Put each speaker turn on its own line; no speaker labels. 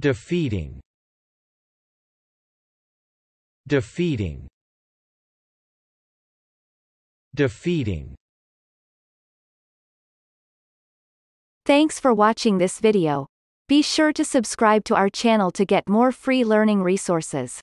Defeating Defeating Defeating
Thanks for watching this video. Be sure to subscribe to our channel to get more free learning resources.